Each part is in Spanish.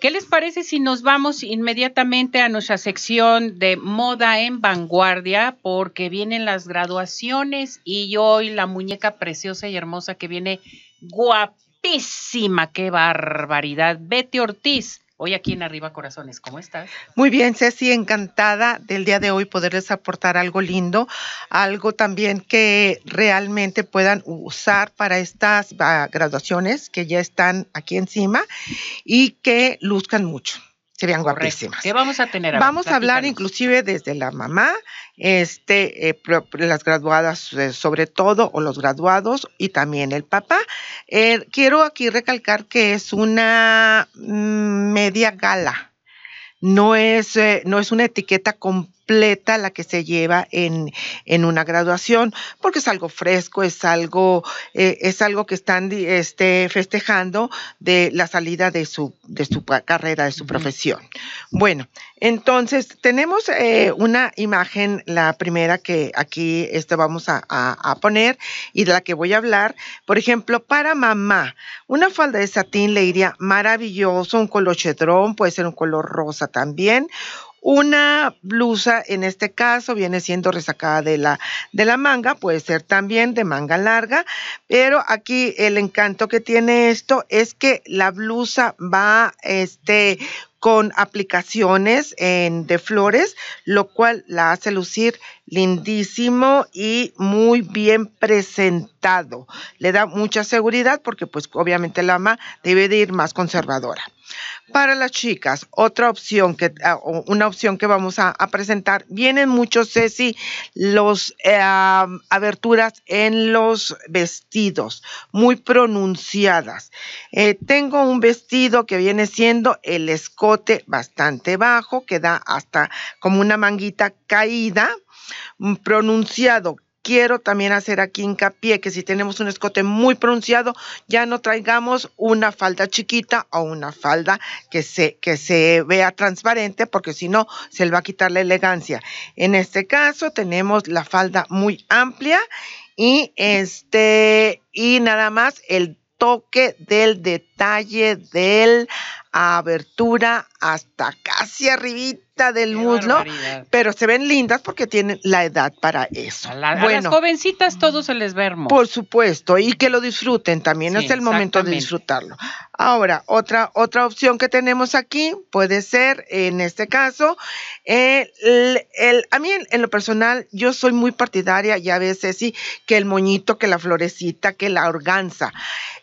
¿Qué les parece si nos vamos inmediatamente a nuestra sección de moda en vanguardia? Porque vienen las graduaciones y hoy la muñeca preciosa y hermosa que viene guapísima, qué barbaridad, Betty Ortiz hoy aquí en Arriba Corazones. ¿Cómo estás? Muy bien, Ceci, encantada del día de hoy poderles aportar algo lindo, algo también que realmente puedan usar para estas ah, graduaciones que ya están aquí encima y que luzcan mucho serían vean guapísimas. ¿Qué vamos a tener? vamos a hablar inclusive desde la mamá, este, eh, las graduadas eh, sobre todo, o los graduados, y también el papá. Eh, quiero aquí recalcar que es una mm, media gala. No es, eh, no es una etiqueta con la que se lleva en, una graduación, porque es algo fresco, es algo, eh, es algo que están este, festejando de la salida de su, de su carrera, de su profesión. Bueno, entonces tenemos eh, una imagen, la primera que aquí este, vamos a, a poner y de la que voy a hablar. Por ejemplo, para mamá, una falda de satín le iría maravilloso, un color chedrón, puede ser un color rosa también una blusa, en este caso, viene siendo resacada de la, de la manga, puede ser también de manga larga, pero aquí el encanto que tiene esto es que la blusa va este, con aplicaciones en, de flores, lo cual la hace lucir lindísimo y muy bien presentado. Le da mucha seguridad porque pues obviamente la ama debe de ir más conservadora. Para las chicas, otra opción que, ah, una opción que vamos a, presentar, vienen muchos, Ceci, las aberturas en los vestidos, muy pronunciadas. Eh, tengo un vestido que viene siendo el escote bastante bajo, que da hasta como una manguita caída, mm, pronunciado quiero también hacer aquí hincapié que si tenemos un escote muy pronunciado, ya no traigamos una falda chiquita o una falda que se, que se vea transparente, porque si no, se le va a quitar la elegancia. En este caso, tenemos la falda muy amplia y este, y nada más el toque del detalle de la abertura hasta casi arribita del muslo, pero se ven lindas porque tienen la edad para eso. A, las jovencitas todos se les vermo Por supuesto, y que lo disfruten también, es el momento de disfrutarlo. Ahora, otra, otra opción que tenemos aquí puede ser, en este caso, el, a mí en, lo personal, yo soy muy partidaria, ya ves, sí que el moñito, que la florecita, que la organza.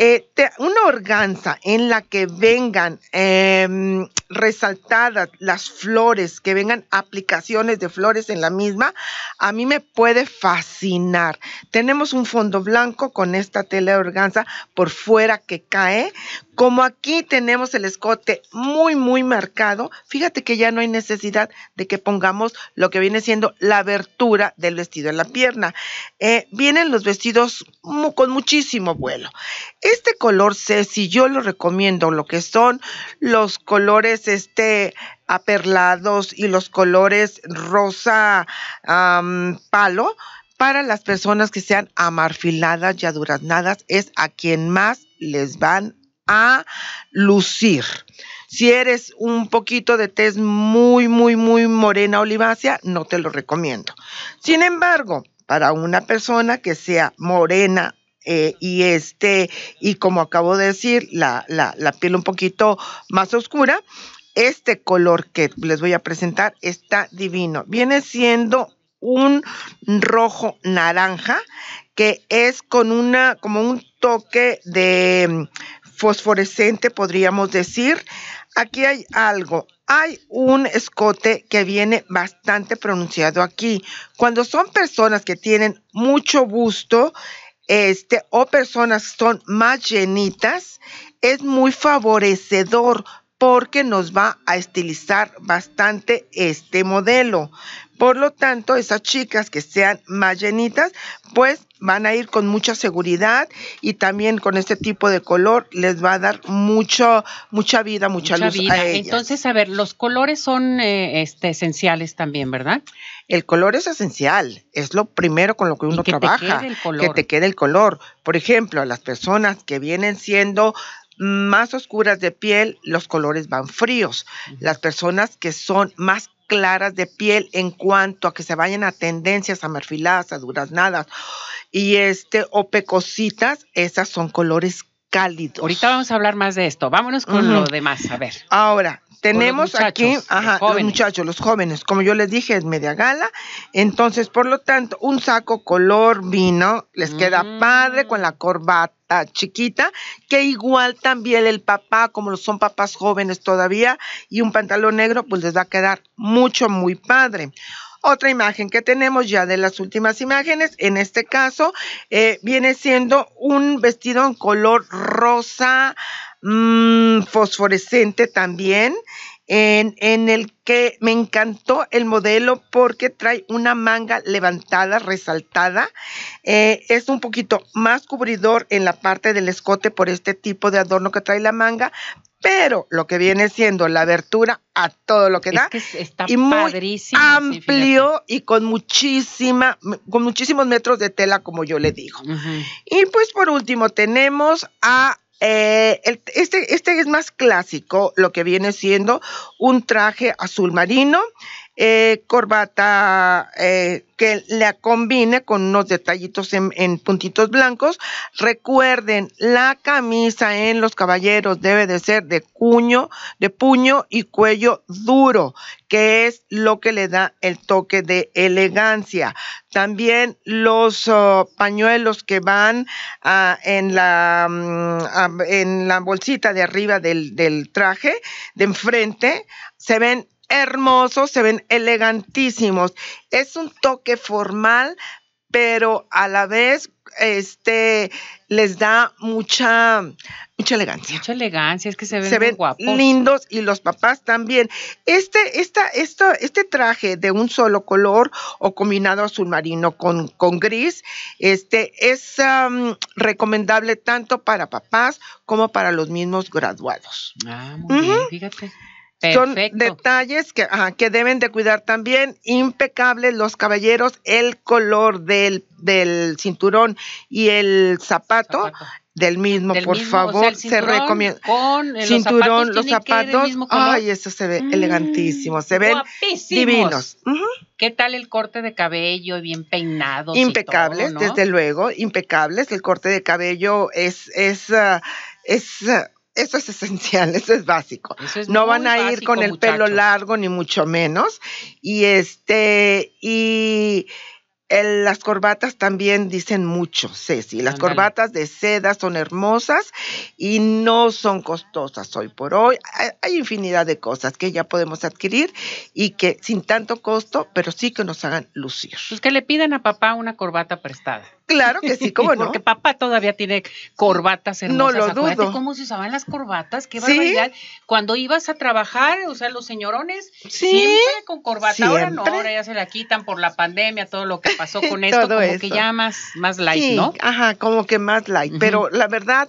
Eh, una organza en la que vengan... Eh, resaltadas las flores, que vengan aplicaciones de flores en la misma, a mí me puede fascinar. Tenemos un fondo blanco con esta tela de organza por fuera que cae. Como aquí tenemos el escote muy, muy marcado, fíjate que ya no hay necesidad de que pongamos lo que viene siendo la abertura del vestido en la pierna. Eh, vienen los vestidos con muchísimo vuelo. Este color sé si yo lo recomiendo, lo que son los colores este, este aperlados y los colores rosa palo para las personas que sean amarfiladas y aduraznadas es a quien más les van a lucir. Si eres un poquito de tez muy, muy, muy morena olivácea, no te lo recomiendo. Sin embargo, para una persona que sea morena eh, y este, y como acabo de decir, la, la piel un poquito más oscura, este color que les voy a presentar está divino. Viene siendo un rojo naranja que es con una como un toque de mm, fosforescente podríamos decir aquí hay algo hay un escote que viene bastante pronunciado aquí cuando son personas que tienen mucho busto este o personas son más llenitas es muy favorecedor porque nos va a estilizar bastante este modelo. Por lo tanto, esas chicas que sean más llenitas, pues van a ir con mucha seguridad y también con este tipo de color les va a dar mucho, mucha vida, mucha, luz a ellas. Entonces, a ver, los colores son eh, este, esenciales también, ¿verdad? El color es esencial, es lo primero con lo que uno trabaja, el color. que te quede el color. Por ejemplo, las personas que vienen siendo más oscuras de piel, los colores van fríos. Las personas que son más claras de piel en cuanto a que se vayan a tendencias a merfiladas a duraznadas y este o pecositas, esas son colores cálidos. Ahorita vamos a hablar más de esto. Vámonos con lo demás, a ver. Ahora, tenemos aquí, ajá, los, muchachos, los jóvenes, como yo les dije, es media gala. Entonces, por lo tanto, un saco color vino les queda mm. padre con la corbata chiquita, que igual también el papá, como son papás jóvenes todavía, y un pantalón negro, pues les va a quedar mucho, muy padre. Otra imagen que tenemos ya de las últimas imágenes, en este caso, eh, viene siendo un vestido en color rosa Mm, fosforescente también, en, el que me encantó el modelo porque trae una manga levantada, resaltada. Eh, es un poquito más cubridor en la parte del escote por este tipo de adorno que trae la manga, pero lo que viene siendo la abertura a todo lo que da está y muy amplio y con muchísima con muchísimos metros de tela como yo le digo y pues por último tenemos a eh, este, este es más clásico, lo que viene siendo un traje azul marino. Eh, corbata eh, que la combine con unos detallitos en, puntitos blancos. Recuerden, la camisa en los caballeros debe de ser de cuño, de puño y cuello duro, que es lo que le da el toque de elegancia. También los oh, pañuelos que van ah, en, la, mm, ah, en la bolsita de arriba del, del traje, de enfrente, se ven hermosos, se ven elegantísimos. Es un toque formal, pero a la vez este les da mucha mucha elegancia. Mucha elegancia, es que se ven, guapos. lindos y los papás también. Este esta, esto, este traje de un solo color o combinado azul marino con, con gris, este es recomendable tanto para papás como para los mismos graduados. Ah, muy bien, fíjate. Son detalles que, que deben de cuidar también. Impecables los caballeros, el color del, cinturón y el zapato. Del mismo, por favor, se recomienda. Con el eh, cinturón, los zapatos. Ay, eso se ve mm, elegantísimo, se ven divinos. ¿Qué tal el corte de cabello, bien peinado? Impecables, desde luego, impecables. El corte de cabello es, es, ah, es ah, eso es esencial, eso es básico. no van a ir con el pelo largo ni mucho menos. Y este, y las corbatas también dicen mucho, Ceci. Las corbatas de seda son hermosas y no son costosas hoy por hoy. Hay, infinidad de cosas que ya podemos adquirir y que sin tanto costo, pero sí que nos hagan lucir. Pues que le pidan a papá una corbata prestada. Claro que sí, como no? Porque papá todavía tiene corbatas hermosas. No lo cómo se usaban las corbatas, qué barbaridad. Cuando ibas a trabajar, o sea, los señorones ¿Sí? siempre con corbata. Ahora no, ahora ya se la quitan por la pandemia, todo lo que pasó con esto, como que ya más, más light, ¿no? Ajá, como que más light. Pero la verdad,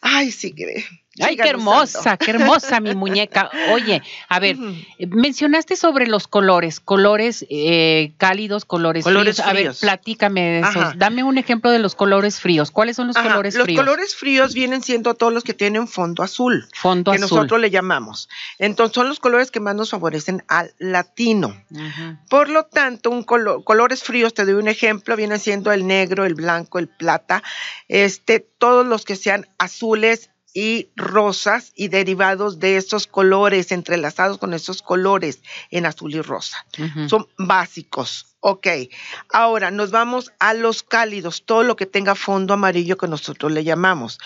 ay, sí que Ay, qué hermosa, qué hermosa mi muñeca. Oye, a ver, mencionaste sobre los colores, colores eh, cálidos, colores, fríos. A ver, platícame de eso. Dame un ejemplo de los colores fríos. ¿Cuáles son los colores fríos? Los colores fríos vienen siendo todos los que tienen fondo azul. Fondo que azul. Que nosotros le llamamos. Entonces, son los colores que más nos favorecen al latino. Por lo tanto, un colores fríos, te doy un ejemplo, vienen siendo el negro, el blanco, el plata, este, todos los que sean azules y rosas y derivados de esos colores, entrelazados con esos colores en azul y rosa. Son básicos. Ok, ahora nos vamos a los cálidos, todo lo que tenga fondo amarillo que nosotros le llamamos.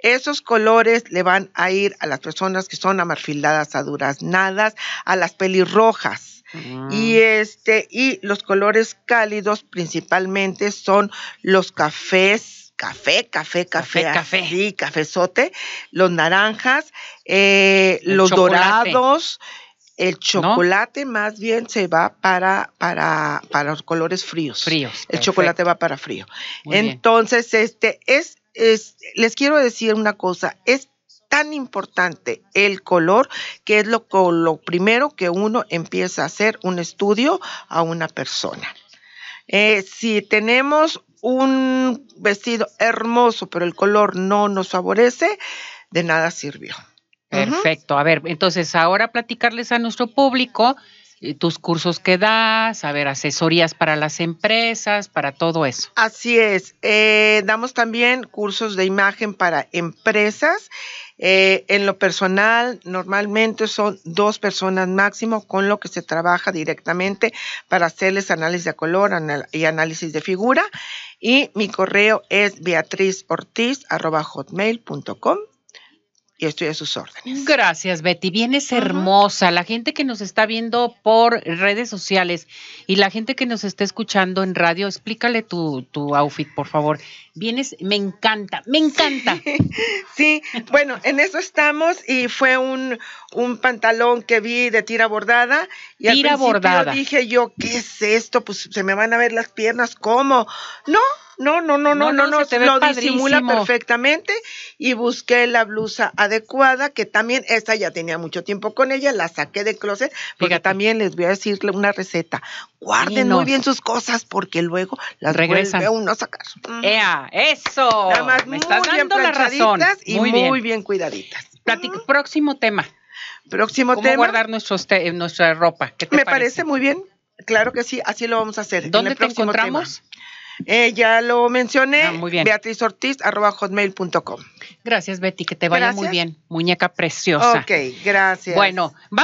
Esos colores le van a ir a las personas que son amarfiladas, duraznadas, a las pelirrojas. Ah. Y este, y los colores cálidos principalmente son los cafés, café, café, café, café, sí, cafezote, los naranjas, eh, los dorados, el chocolate más bien se va para, para, para los colores fríos. Fríos. El chocolate va para frío. Entonces, este es, es, les quiero decir una cosa, es tan importante el color que es lo, lo primero que uno empieza a hacer un estudio a una persona. Eh, si tenemos un vestido hermoso, pero el color no nos favorece, de nada sirvió. Perfecto. A ver, entonces ahora platicarles a nuestro público eh, tus cursos que das, a ver, asesorías para las empresas, para todo eso. Así es. Eh, damos también cursos de imagen para empresas. Eh, en lo personal, normalmente son dos personas máximo con lo que se trabaja directamente para hacerles análisis de color y análisis de figura. Y mi correo es beatrizortiz.com y estoy a sus órdenes. Gracias, Betty. Vienes hermosa. La gente que nos está viendo por redes sociales y la gente que nos está escuchando en radio, explícale tu, outfit, por favor. Vienes, me encanta, me encanta. Sí, bueno, en eso estamos y fue un, un pantalón que vi de tira bordada y tira al bordada. dije yo, ¿qué es esto? Pues se me van a ver las piernas, ¿cómo? No, no, no, no, no, no, no, no, lo disimula perfectamente y busqué la blusa adecuada, que también esta ya tenía mucho tiempo con ella, la saqué de closet, porque también les voy a decirle una receta. Guarden muy bien sus cosas porque luego las regresan a uno sacar. ¡Ea! ¡Eso! Nada Me estás muy dando bien la y muy bien, muy bien cuidaditas. próximo tema. Próximo ¿Cómo tema. guardar nuestros nuestra ropa? Me parece? muy bien. Claro que sí, así lo vamos a hacer. ¿Dónde te encontramos? Eh, ya lo mencioné. Ah, Beatriz Ortiz, arroba hotmail.com. Gracias, Betty, que te vaya muy bien. Muñeca preciosa. Ok, gracias. Bueno, vamos.